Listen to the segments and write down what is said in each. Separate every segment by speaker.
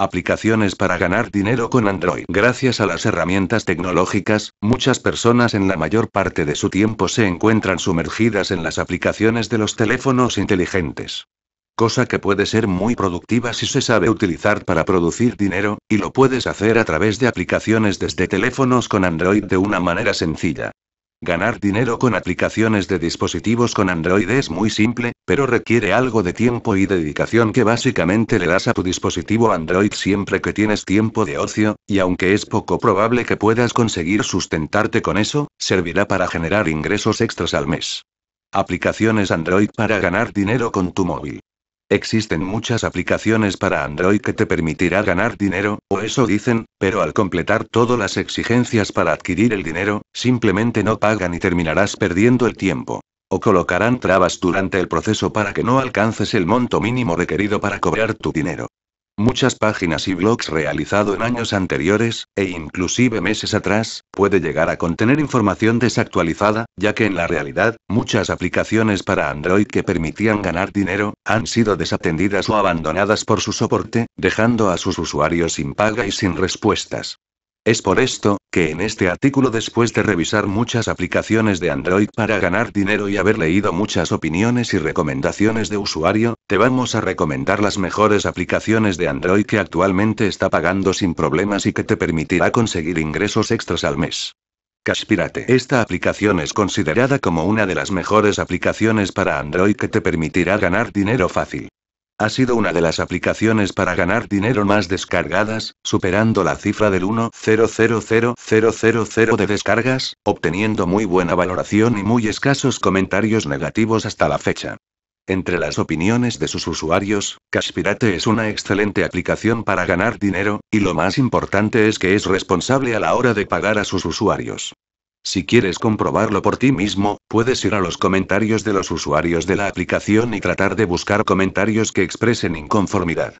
Speaker 1: aplicaciones para ganar dinero con Android. Gracias a las herramientas tecnológicas, muchas personas en la mayor parte de su tiempo se encuentran sumergidas en las aplicaciones de los teléfonos inteligentes. Cosa que puede ser muy productiva si se sabe utilizar para producir dinero, y lo puedes hacer a través de aplicaciones desde teléfonos con Android de una manera sencilla. Ganar dinero con aplicaciones de dispositivos con Android es muy simple, pero requiere algo de tiempo y dedicación que básicamente le das a tu dispositivo Android siempre que tienes tiempo de ocio, y aunque es poco probable que puedas conseguir sustentarte con eso, servirá para generar ingresos extras al mes. Aplicaciones Android para ganar dinero con tu móvil. Existen muchas aplicaciones para Android que te permitirá ganar dinero, o eso dicen, pero al completar todas las exigencias para adquirir el dinero, simplemente no pagan y terminarás perdiendo el tiempo. O colocarán trabas durante el proceso para que no alcances el monto mínimo requerido para cobrar tu dinero muchas páginas y blogs realizado en años anteriores, e inclusive meses atrás, puede llegar a contener información desactualizada, ya que en la realidad, muchas aplicaciones para Android que permitían ganar dinero, han sido desatendidas o abandonadas por su soporte, dejando a sus usuarios sin paga y sin respuestas. Es por esto, que en este artículo después de revisar muchas aplicaciones de Android para ganar dinero y haber leído muchas opiniones y recomendaciones de usuario, te vamos a recomendar las mejores aplicaciones de Android que actualmente está pagando sin problemas y que te permitirá conseguir ingresos extras al mes. Caspirate, Esta aplicación es considerada como una de las mejores aplicaciones para Android que te permitirá ganar dinero fácil. Ha sido una de las aplicaciones para ganar dinero más descargadas, superando la cifra del 1,000,000 de descargas, obteniendo muy buena valoración y muy escasos comentarios negativos hasta la fecha. Entre las opiniones de sus usuarios, Caspirate es una excelente aplicación para ganar dinero, y lo más importante es que es responsable a la hora de pagar a sus usuarios. Si quieres comprobarlo por ti mismo, puedes ir a los comentarios de los usuarios de la aplicación y tratar de buscar comentarios que expresen inconformidad.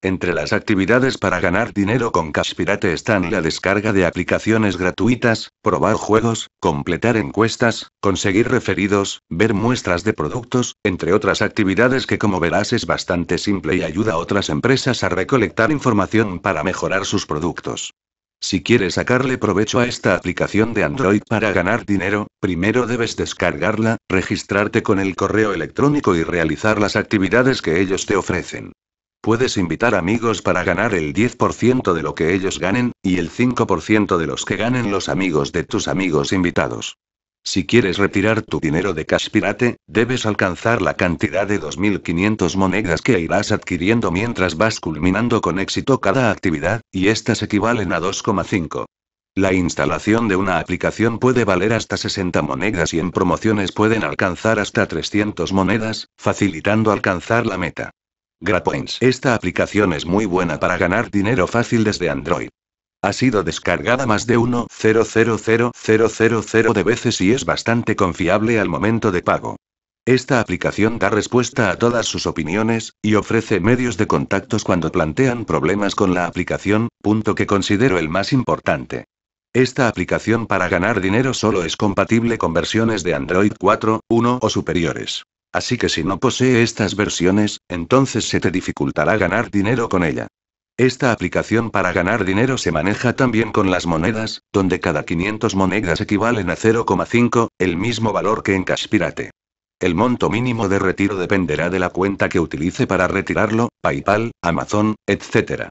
Speaker 1: Entre las actividades para ganar dinero con Cash están la descarga de aplicaciones gratuitas, probar juegos, completar encuestas, conseguir referidos, ver muestras de productos, entre otras actividades que como verás es bastante simple y ayuda a otras empresas a recolectar información para mejorar sus productos. Si quieres sacarle provecho a esta aplicación de Android para ganar dinero, primero debes descargarla, registrarte con el correo electrónico y realizar las actividades que ellos te ofrecen. Puedes invitar amigos para ganar el 10% de lo que ellos ganen, y el 5% de los que ganen los amigos de tus amigos invitados. Si quieres retirar tu dinero de Cash Pirate, debes alcanzar la cantidad de 2.500 monedas que irás adquiriendo mientras vas culminando con éxito cada actividad, y estas equivalen a 2,5. La instalación de una aplicación puede valer hasta 60 monedas y en promociones pueden alcanzar hasta 300 monedas, facilitando alcanzar la meta. GraPoints. Esta aplicación es muy buena para ganar dinero fácil desde Android. Ha sido descargada más de 1.000.000 de veces y es bastante confiable al momento de pago. Esta aplicación da respuesta a todas sus opiniones, y ofrece medios de contactos cuando plantean problemas con la aplicación, punto que considero el más importante. Esta aplicación para ganar dinero solo es compatible con versiones de Android 4.1 o superiores. Así que si no posee estas versiones, entonces se te dificultará ganar dinero con ella. Esta aplicación para ganar dinero se maneja también con las monedas, donde cada 500 monedas equivalen a 0,5, el mismo valor que en Caspirate. El monto mínimo de retiro dependerá de la cuenta que utilice para retirarlo, PayPal, Amazon, etc.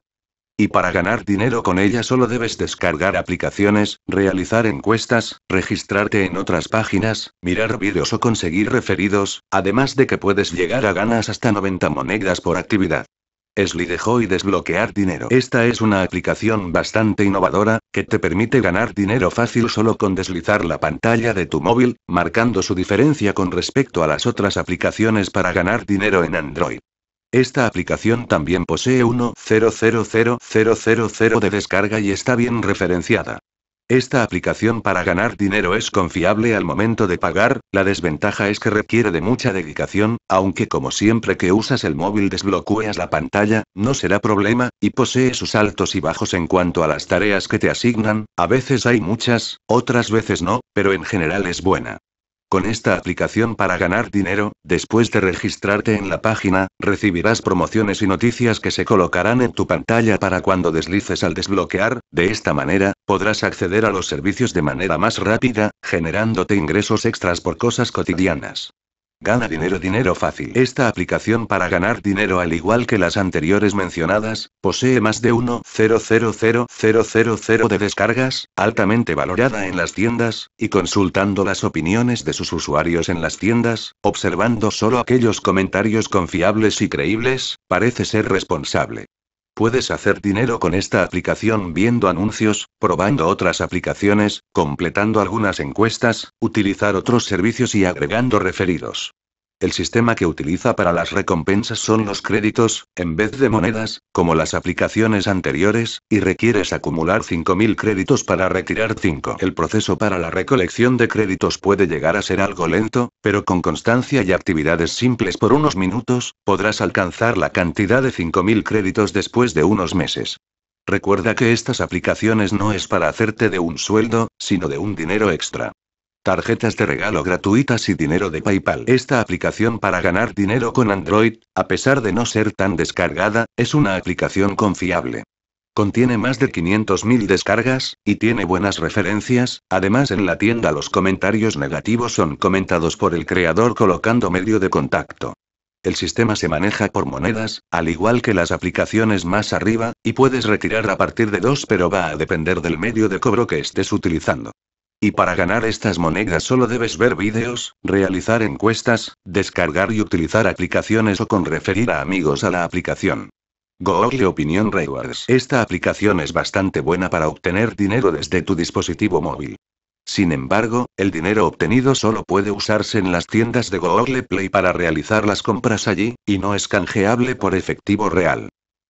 Speaker 1: Y para ganar dinero con ella solo debes descargar aplicaciones, realizar encuestas, registrarte en otras páginas, mirar vídeos o conseguir referidos, además de que puedes llegar a ganas hasta 90 monedas por actividad dejó y desbloquear dinero. Esta es una aplicación bastante innovadora, que te permite ganar dinero fácil solo con deslizar la pantalla de tu móvil, marcando su diferencia con respecto a las otras aplicaciones para ganar dinero en Android. Esta aplicación también posee 1000000 de descarga y está bien referenciada. Esta aplicación para ganar dinero es confiable al momento de pagar, la desventaja es que requiere de mucha dedicación, aunque como siempre que usas el móvil desbloqueas la pantalla, no será problema, y posee sus altos y bajos en cuanto a las tareas que te asignan, a veces hay muchas, otras veces no, pero en general es buena. Con esta aplicación para ganar dinero, después de registrarte en la página, recibirás promociones y noticias que se colocarán en tu pantalla para cuando deslices al desbloquear, de esta manera, podrás acceder a los servicios de manera más rápida, generándote ingresos extras por cosas cotidianas. Gana dinero, dinero fácil. Esta aplicación para ganar dinero, al igual que las anteriores mencionadas, posee más de 1.000.000 de descargas, altamente valorada en las tiendas, y consultando las opiniones de sus usuarios en las tiendas, observando solo aquellos comentarios confiables y creíbles, parece ser responsable. Puedes hacer dinero con esta aplicación viendo anuncios, probando otras aplicaciones, completando algunas encuestas, utilizar otros servicios y agregando referidos. El sistema que utiliza para las recompensas son los créditos, en vez de monedas, como las aplicaciones anteriores, y requieres acumular 5.000 créditos para retirar 5. El proceso para la recolección de créditos puede llegar a ser algo lento, pero con constancia y actividades simples por unos minutos, podrás alcanzar la cantidad de 5.000 créditos después de unos meses. Recuerda que estas aplicaciones no es para hacerte de un sueldo, sino de un dinero extra tarjetas de regalo gratuitas y dinero de PayPal. Esta aplicación para ganar dinero con Android, a pesar de no ser tan descargada, es una aplicación confiable. Contiene más de 500.000 descargas, y tiene buenas referencias, además en la tienda los comentarios negativos son comentados por el creador colocando medio de contacto. El sistema se maneja por monedas, al igual que las aplicaciones más arriba, y puedes retirar a partir de dos pero va a depender del medio de cobro que estés utilizando. Y para ganar estas monedas solo debes ver vídeos, realizar encuestas, descargar y utilizar aplicaciones o con referir a amigos a la aplicación. Google Opinion Rewards. Esta aplicación es bastante buena para obtener dinero desde tu dispositivo móvil. Sin embargo, el dinero obtenido solo puede usarse en las tiendas de Google Play para realizar las compras allí, y no es canjeable por efectivo real.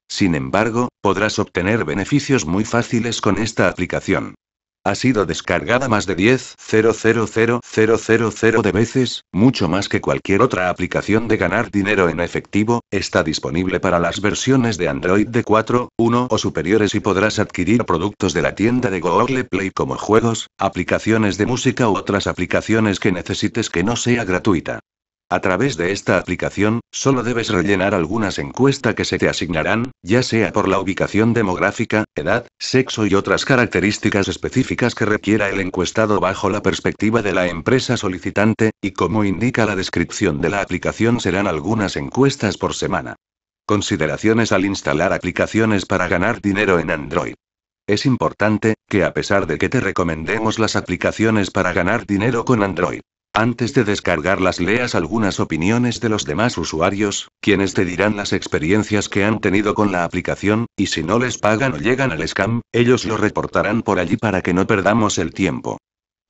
Speaker 1: Sin embargo, podrás obtener beneficios muy fáciles con esta aplicación. Ha sido descargada más de 10.000.000 de veces, mucho más que cualquier otra aplicación de ganar dinero en efectivo, está disponible para las versiones de Android de 4, 1 o superiores y podrás adquirir productos de la tienda de Google Play como juegos, aplicaciones de música u otras aplicaciones que necesites que no sea gratuita. A través de esta aplicación, solo debes rellenar algunas encuestas que se te asignarán, ya sea por la ubicación demográfica, edad, sexo y otras características específicas que requiera el encuestado bajo la perspectiva de la empresa solicitante, y como indica la descripción de la aplicación serán algunas encuestas por semana. Consideraciones al instalar aplicaciones para ganar dinero en Android. Es importante, que a pesar de que te recomendemos las aplicaciones para ganar dinero con Android, antes de descargarlas leas algunas opiniones de los demás usuarios, quienes te dirán las experiencias que han tenido con la aplicación, y si no les pagan o llegan al scam, ellos lo reportarán por allí para que no perdamos el tiempo.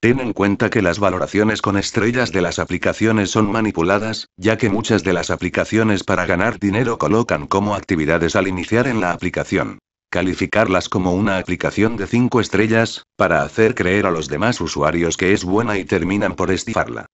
Speaker 1: Ten en cuenta que las valoraciones con estrellas de las aplicaciones son manipuladas, ya que muchas de las aplicaciones para ganar dinero colocan como actividades al iniciar en la aplicación calificarlas como una aplicación de 5 estrellas, para hacer creer a los demás usuarios que es buena y terminan por estifarla.